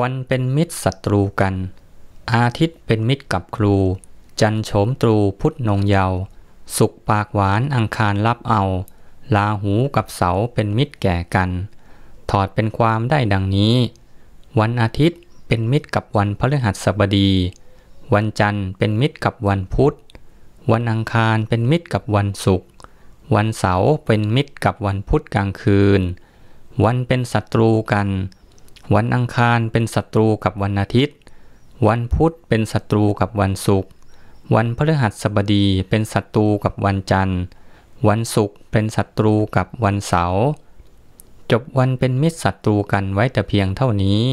วันเป็นมิตรศัตรูกัน อาทิตย์เป็นมิตรกับครู จันโฉมตรูพุทธนงเยาสุขปากหวานอังคารรับเอา ลาหูกับเสาเป็นมิตรแก่กัน ถอดเป็นความได้ดังนี้ วันอาทิตย์เป็นมิตรกับวันพฤหัสบดี วันจันทร์เป็นมิตรกับวันพุธ วันอังคารเป็นมิตรกับวันศุกร์วันเสาร์เป็นมิตรกับวันพุธกลางคืน วันเป็นศัตรูกันวันอังคารเป็นศัตรูกับวันอาทิตย์ วันพุธเป็นศัตรูกับวันศุกร์ วันพฤหัสบดีเป็นศัตรูกับวันจันทร์ วันศุกร์เป็นศัตรูกับวันเสาร์ จบวันเป็นมิตรศัตรูกันไว้แต่เพียงเท่านี้